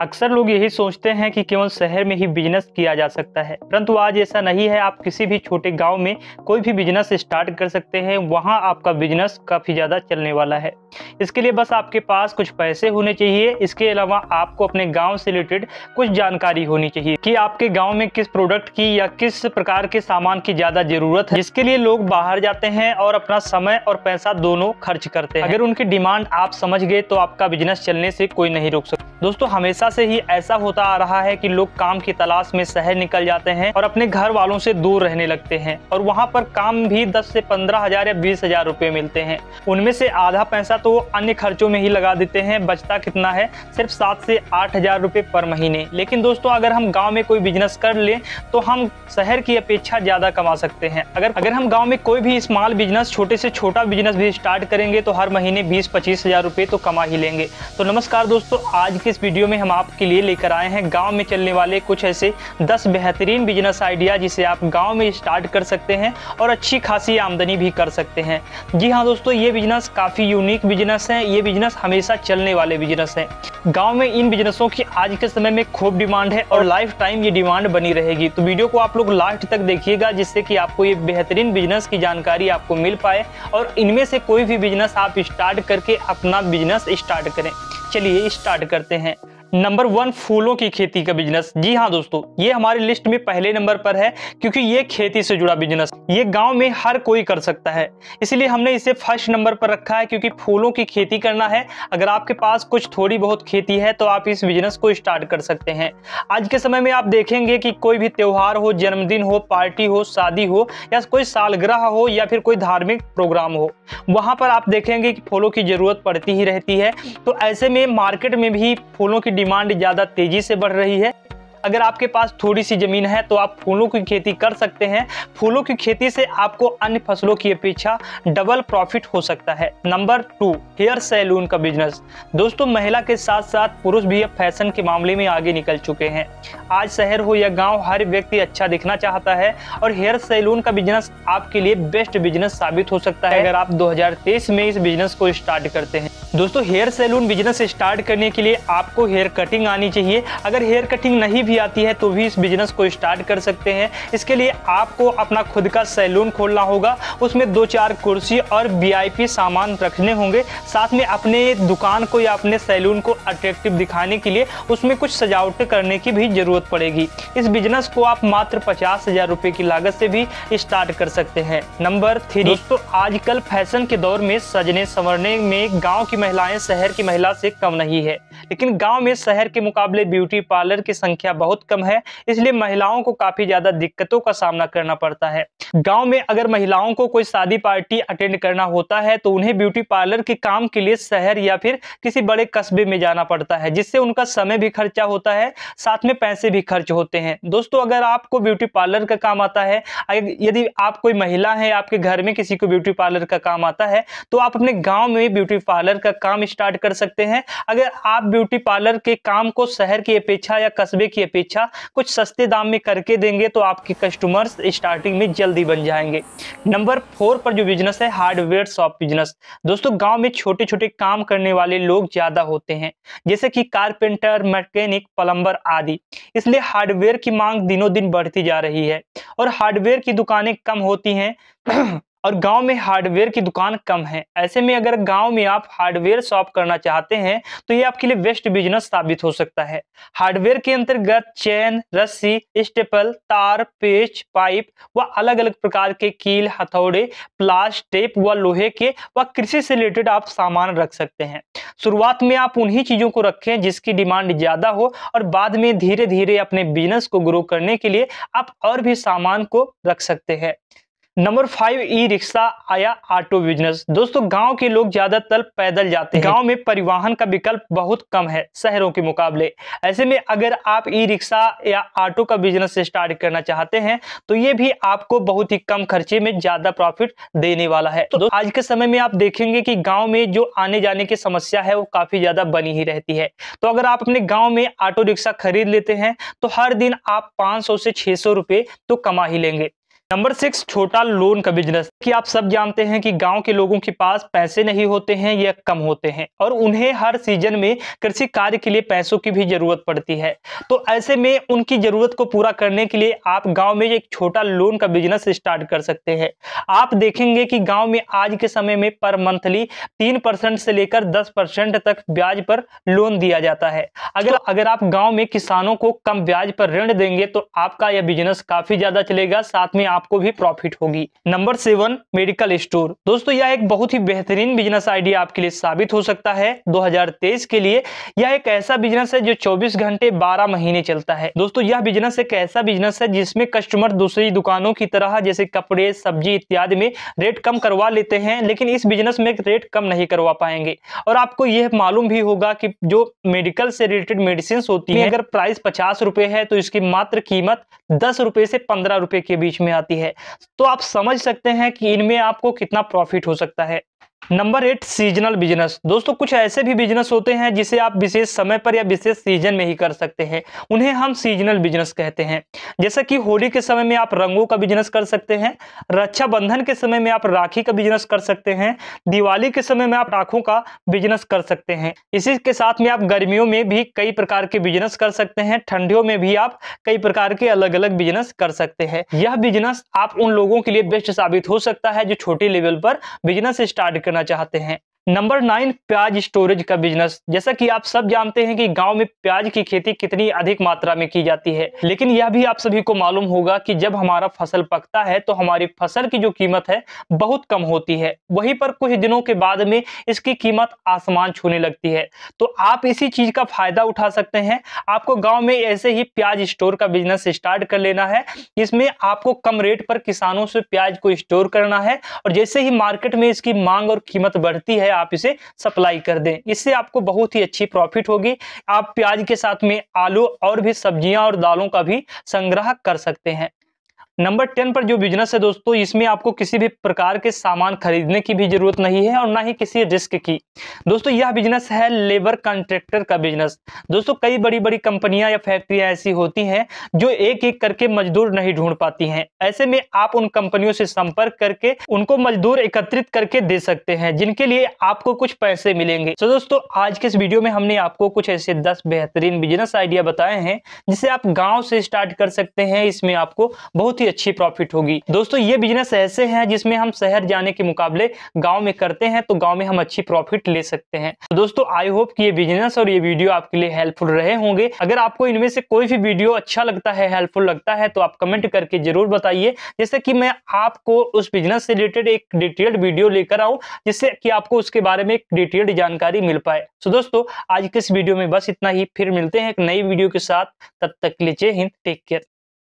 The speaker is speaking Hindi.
अक्सर लोग यही सोचते हैं कि केवल शहर में ही बिजनेस किया जा सकता है परंतु आज ऐसा नहीं है आप किसी भी छोटे गांव में कोई भी बिजनेस स्टार्ट कर सकते हैं वहां आपका बिजनेस काफ़ी ज़्यादा चलने वाला है इसके लिए बस आपके पास कुछ पैसे होने चाहिए इसके अलावा आपको अपने गाँव से रिलेटेड कुछ जानकारी होनी चाहिए कि आपके गाँव में किस प्रोडक्ट की या किस प्रकार के सामान की ज़्यादा ज़रूरत है जिसके लिए लोग बाहर जाते हैं और अपना समय और पैसा दोनों खर्च करते हैं अगर उनकी डिमांड आप समझ गए तो आपका बिजनेस चलने से कोई नहीं रोक सकता दोस्तों हमेशा हमेशा से ही ऐसा होता आ रहा है कि लोग काम की तलाश में शहर निकल जाते हैं और अपने घर वालों से दूर रहने लगते हैं और वहाँ पर काम भी दस से पंद्रह हजार या बीस हजार रुपए मिलते हैं उनमें से आधा पैसा तो वो अन्य खर्चों में ही लगा देते हैं बचता कितना है सिर्फ सात से आठ हजार रुपये पर महीने लेकिन दोस्तों अगर हम गाँव में कोई बिजनेस कर ले तो हम शहर की अपेक्षा ज़्यादा कमा सकते हैं अगर अगर हम गाँव में कोई भी स्मॉल बिजनेस छोटे से छोटा बिजनेस भी स्टार्ट करेंगे तो हर महीने बीस पच्चीस हजार रुपए तो कमा ही लेंगे तो नमस्कार दोस्तों आज के इस वीडियो में हम आपके लिए लेकर आए हैं गांव में चलने वाले कुछ ऐसे 10 बेहतरीन बिजनेस आइडिया जिसे आप गांव में स्टार्ट कर सकते हैं और अच्छी खासी आमदनी भी कर सकते हैं जी हाँ दोस्तों ये बिजनेस काफ़ी यूनिक बिजनेस है ये बिजनेस हमेशा चलने वाले बिजनेस हैं गाँव में इन बिजनेसों की आज के समय में खूब डिमांड है और लाइफ टाइम ये डिमांड बनी रहेगी तो वीडियो को आप लोग लास्ट तक देखिएगा जिससे कि आपको ये बेहतरीन बिजनेस की जानकारी आपको मिल पाए और इनमें से कोई भी बिजनेस आप स्टार्ट करके अपना बिजनेस स्टार्ट करें चलिए स्टार्ट करते हैं नंबर वन फूलों की खेती का बिजनेस जी हाँ दोस्तों ये हमारी लिस्ट में पहले नंबर पर है क्योंकि ये खेती से जुड़ा बिजनेस ये गांव में हर कोई कर सकता है इसलिए हमने इसे फर्स्ट नंबर पर रखा है क्योंकि फूलों की खेती करना है अगर आपके पास कुछ थोड़ी बहुत खेती है तो आप इस बिजनेस को स्टार्ट कर सकते हैं आज के समय में आप देखेंगे कि कोई भी त्यौहार हो जन्मदिन हो पार्टी हो शादी हो या कोई सालग्रह हो या फिर कोई धार्मिक प्रोग्राम हो वहां पर आप देखेंगे कि फूलों की जरूरत पड़ती ही रहती है तो ऐसे में मार्केट में भी फूलों की डिमांड ज़्यादा तेज़ी से बढ़ रही है अगर आपके पास थोड़ी सी ज़मीन है तो आप फूलों की खेती कर सकते हैं फूलों की खेती से आपको अन्य फसलों की अपेक्षा डबल प्रॉफिट हो सकता है नंबर टू हेयर सैलून का बिजनेस दोस्तों महिला के साथ साथ पुरुष भी अब फैशन के मामले में आगे निकल चुके हैं आज शहर हो या गाँव हर व्यक्ति अच्छा दिखना चाहता है और हेयर सैलून का बिजनेस आपके लिए बेस्ट बिजनेस साबित हो सकता है अगर आप दो में इस बिजनेस को स्टार्ट करते हैं दोस्तों हेयर सैलून बिजनेस स्टार्ट करने के लिए आपको हेयर कटिंग आनी चाहिए अगर हेयर कटिंग नहीं भी आती है तो भी इस बिजनेस को स्टार्ट कर सकते हैं इसके लिए आपको अपना खुद का सैलून खोलना होगा उसमें दो चार कुर्सी और वीआईपी सामान रखने होंगे साथ में अपने दुकान को या अपने सैलून को अट्रैक्टिव दिखाने के लिए उसमें कुछ सजावट करने की भी ज़रूरत पड़ेगी इस बिजनेस को आप मात्र पचास हज़ार रुपये की लागत से भी स्टार्ट कर सकते हैं नंबर थ्री दोस्तों आजकल फैशन के दौर में सजने संवरने में गाँव की महिलाएं शहर की महिला से कम नहीं है लेकिन गांव में शहर के मुकाबले ब्यूटी पार्लर की संख्या बहुत कम है इसलिए महिलाओं को काफी ज्यादा दिक्कतों का सामना करना पड़ता है गांव में अगर महिलाओं को कोई शादी पार्टी अटेंड करना होता है तो उन्हें ब्यूटी पार्लर के काम के लिए शहर या फिर किसी बड़े कस्बे में जाना पड़ता है जिससे उनका समय भी खर्चा होता है साथ में पैसे भी खर्च होते हैं दोस्तों अगर आपको ब्यूटी पार्लर का काम आता है यदि आप कोई महिला है आपके घर में किसी को ब्यूटी पार्लर का काम आता है तो आप अपने गाँव में ब्यूटी पार्लर का का काम स्टार्ट कर सकते हैं अगर आप ब्यूटी पार्लर के काम को शहर की अपेक्षा या कस्बे की अपेक्षा कुछ सस्ते दाम में करके देंगे तो आपके कस्टमर्स स्टार्टिंग में जल्दी बन जाएंगे नंबर फोर पर जो बिजनेस है हार्डवेयर शॉप बिजनेस दोस्तों गाँव में छोटे छोटे काम करने वाले लोग ज़्यादा होते हैं जैसे कि कारपेंटर मैकेनिक प्लम्बर आदि इसलिए हार्डवेयर की मांग दिनों दिन बढ़ती जा रही है और हार्डवेयर की दुकानें कम होती हैं और गांव में हार्डवेयर की दुकान कम है ऐसे में अगर गांव में आप हार्डवेयर शॉप करना चाहते हैं तो ये आपके लिए बेस्ट बिजनेस साबित हो सकता है हार्डवेयर के अंतर्गत चैन रस्सी स्टेपल तार पेच पाइप व अलग अलग प्रकार के कील हथौड़े प्लास टेप व लोहे के व कृषि से रिलेटेड आप सामान रख सकते हैं शुरुआत में आप उन्हीं चीजों को रखें जिसकी डिमांड ज्यादा हो और बाद में धीरे धीरे अपने बिजनेस को ग्रो करने के लिए आप और भी सामान को रख सकते हैं नंबर फाइव ई रिक्शा आया ऑटो बिजनेस दोस्तों गांव के लोग ज्यादातर पैदल जाते हैं गांव में परिवहन का विकल्प बहुत कम है शहरों के मुकाबले ऐसे में अगर आप ई रिक्शा या ऑटो का बिजनेस स्टार्ट करना चाहते हैं तो ये भी आपको बहुत ही कम खर्चे में ज्यादा प्रॉफिट देने वाला है तो आज के समय में आप देखेंगे की गाँव में जो आने जाने की समस्या है वो काफी ज्यादा बनी ही रहती है तो अगर आप अपने गाँव में ऑटो रिक्शा खरीद लेते हैं तो हर दिन आप पांच से छह सौ तो कमा ही लेंगे नंबर सिक्स छोटा लोन का बिजनेस कि आप सब जानते हैं कि गांव के लोगों के पास पैसे नहीं होते हैं या कम होते हैं और उन्हें हर सीजन में कृषि कार्य के लिए पैसों की भी जरूरत पड़ती है तो ऐसे में उनकी जरूरत को पूरा करने के लिए आप गांव में एक छोटा लोन का बिजनेस स्टार्ट कर सकते हैं आप देखेंगे कि गाँव में आज के समय में पर मंथली तीन परसेंट से लेकर दस परसेंट तक ब्याज पर लोन दिया जाता है अगर अगर आप गाँव में किसानों को कम ब्याज पर ऋण देंगे तो आपका यह बिजनेस काफी ज्यादा चलेगा साथ में आपको भी प्रॉफिट होगी नंबर सेवन मेडिकल स्टोर दोस्तों यह एक बहुत ही बेहतरीन बिजनेस आइडिया आपके लिए साबित हो सकता है 2023 के लिए यह एक ऐसा बिजनेस है जो 24 घंटे 12 महीने चलता है दोस्तों यह बिजनेस एक ऐसा बिजनेस है जिसमें कस्टमर दूसरी दुकानों की तरह जैसे कपड़े सब्जी इत्यादि में रेट कम करवा लेते हैं लेकिन इस बिजनेस में रेट कम नहीं करवा पाएंगे और आपको यह मालूम भी होगा कि जो मेडिकल से रिलेटेड मेडिसिन होती है अगर प्राइस पचास है तो इसकी मात्र कीमत दस रुपए से पंद्रह रुपए के बीच में आती है तो आप समझ सकते हैं कि इनमें आपको कितना प्रॉफिट हो सकता है नंबर एट सीजनल बिजनेस दोस्तों कुछ ऐसे भी बिजनेस होते हैं जिसे आप विशेष समय पर या विशेष सीजन में ही कर सकते हैं उन्हें हम सीजनल बिजनेस कहते हैं जैसा कि होली के समय में आप रंगों का बिजनेस कर सकते हैं रक्षाबंधन के समय में आप राखी का बिजनेस कर सकते हैं दिवाली के समय में आप राखों का बिजनेस कर सकते हैं इसी के साथ में आप गर्मियों में भी कई प्रकार के बिजनेस कर सकते हैं ठंडियों में भी आप कई प्रकार के अलग अलग बिजनेस कर सकते हैं यह बिजनेस आप उन लोगों के लिए बेस्ट साबित हो सकता है जो छोटे लेवल पर बिजनेस स्टार्ट कर करना चाहते हैं नंबर नाइन प्याज स्टोरेज का बिजनेस जैसा कि आप सब जानते हैं कि गांव में प्याज की खेती कितनी अधिक मात्रा में की जाती है लेकिन यह भी आप सभी को मालूम होगा कि जब हमारा फसल पकता है तो हमारी फसल की जो कीमत है बहुत कम होती है वहीं पर कुछ दिनों के बाद में इसकी कीमत आसमान छूने लगती है तो आप इसी चीज का फायदा उठा सकते हैं आपको गाँव में ऐसे ही प्याज स्टोर का बिजनेस स्टार्ट कर लेना है इसमें आपको कम रेट पर किसानों से प्याज को स्टोर करना है और जैसे ही मार्केट में इसकी मांग और कीमत बढ़ती है आप इसे सप्लाई कर दें इससे आपको बहुत ही अच्छी प्रॉफिट होगी आप प्याज के साथ में आलू और भी सब्जियां और दालों का भी संग्रह कर सकते हैं नंबर टेन पर जो बिजनेस है दोस्तों इसमें आपको किसी भी प्रकार के सामान खरीदने की भी जरूरत नहीं है और ना ही किसी रिस्क की दोस्तों यह बिजनेस है लेबर कॉन्ट्रेक्टर का बिजनेस दोस्तों कई बड़ी बड़ी कंपनियां या फैक्ट्रियां ऐसी होती हैं जो एक एक करके मजदूर नहीं ढूंढ पाती हैं ऐसे में आप उन कंपनियों से संपर्क करके उनको मजदूर एकत्रित करके दे सकते हैं जिनके लिए आपको कुछ पैसे मिलेंगे तो दोस्तों आज के इस वीडियो में हमने आपको कुछ ऐसे दस बेहतरीन बिजनेस आइडिया बताए हैं जिसे आप गाँव से स्टार्ट कर सकते हैं इसमें आपको बहुत ही अच्छी प्रॉफिट होगी दोस्तों ये बिजनेस ऐसे हैं जिसमें हम शहर जाने के मुकाबले गाँव में करते हैं तो गाँव में हम अच्छी प्रॉफिट ले सकते हैं तो दोस्तों आई होप कि ये बिजनेस और ये वीडियो आपके लिए हेल्पफुल रहे होंगे अगर आपको इनमें से कोई भी वीडियो अच्छा लगता है हेल्पफुल लगता है तो आप कमेंट करके जरूर बताइए जैसे कि मैं आपको उस बिजनेस से रिलेटेड एक डिटेल्ड वीडियो लेकर आऊं जिससे कि आपको उसके बारे में एक डिटेल्ड जानकारी मिल पाए सो तो दोस्तों आज के इस वीडियो में बस इतना ही फिर मिलते हैं एक नई वीडियो के साथ तब तक लीजिए हिंद टेक केयर